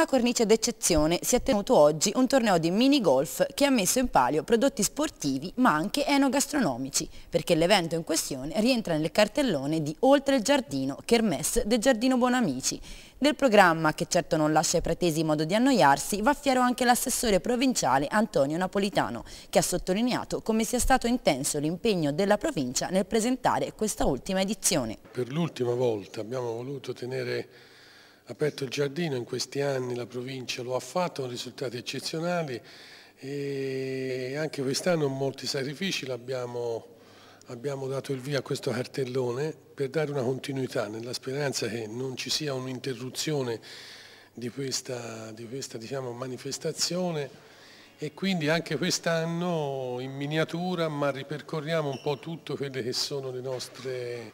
una cornice d'eccezione si è tenuto oggi un torneo di mini golf che ha messo in palio prodotti sportivi ma anche enogastronomici, perché l'evento in questione rientra nel cartellone di Oltre il Giardino, Kermesse del Giardino Buonamici. Del programma, che certo non lascia ai pretesi modo di annoiarsi, va fiero anche l'assessore provinciale Antonio Napolitano, che ha sottolineato come sia stato intenso l'impegno della provincia nel presentare questa ultima edizione. Per l'ultima volta abbiamo voluto tenere aperto il giardino, in questi anni la provincia lo ha fatto con risultati eccezionali e anche quest'anno molti sacrifici l'abbiamo abbiamo dato il via a questo cartellone per dare una continuità nella speranza che non ci sia un'interruzione di questa, di questa diciamo, manifestazione e quindi anche quest'anno in miniatura ma ripercorriamo un po' tutte quelle che sono le nostre, le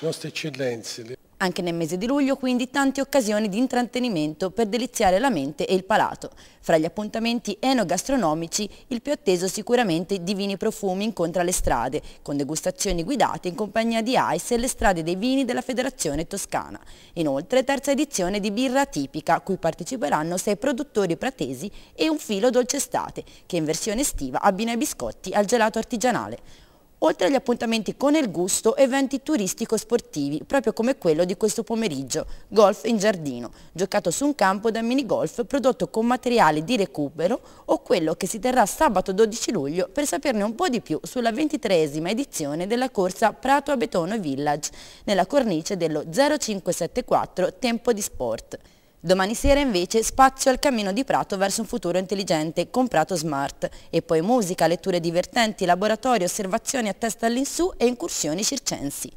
nostre eccellenze. Anche nel mese di luglio quindi tante occasioni di intrattenimento per deliziare la mente e il palato. Fra gli appuntamenti enogastronomici il più atteso sicuramente di Vini Profumi incontra le strade, con degustazioni guidate in compagnia di AIS e le strade dei vini della Federazione Toscana. Inoltre terza edizione di Birra Tipica, cui parteciperanno sei produttori pratesi e un filo dolce estate, che in versione estiva abbina i biscotti al gelato artigianale oltre agli appuntamenti con il gusto, eventi turistico-sportivi, proprio come quello di questo pomeriggio, golf in giardino, giocato su un campo da minigolf prodotto con materiali di recupero o quello che si terrà sabato 12 luglio per saperne un po' di più sulla 23esima edizione della corsa Prato a Betono Village, nella cornice dello 0574 Tempo di Sport. Domani sera invece spazio al cammino di Prato verso un futuro intelligente con Prato Smart e poi musica, letture divertenti, laboratori, osservazioni a testa all'insù e incursioni circensi.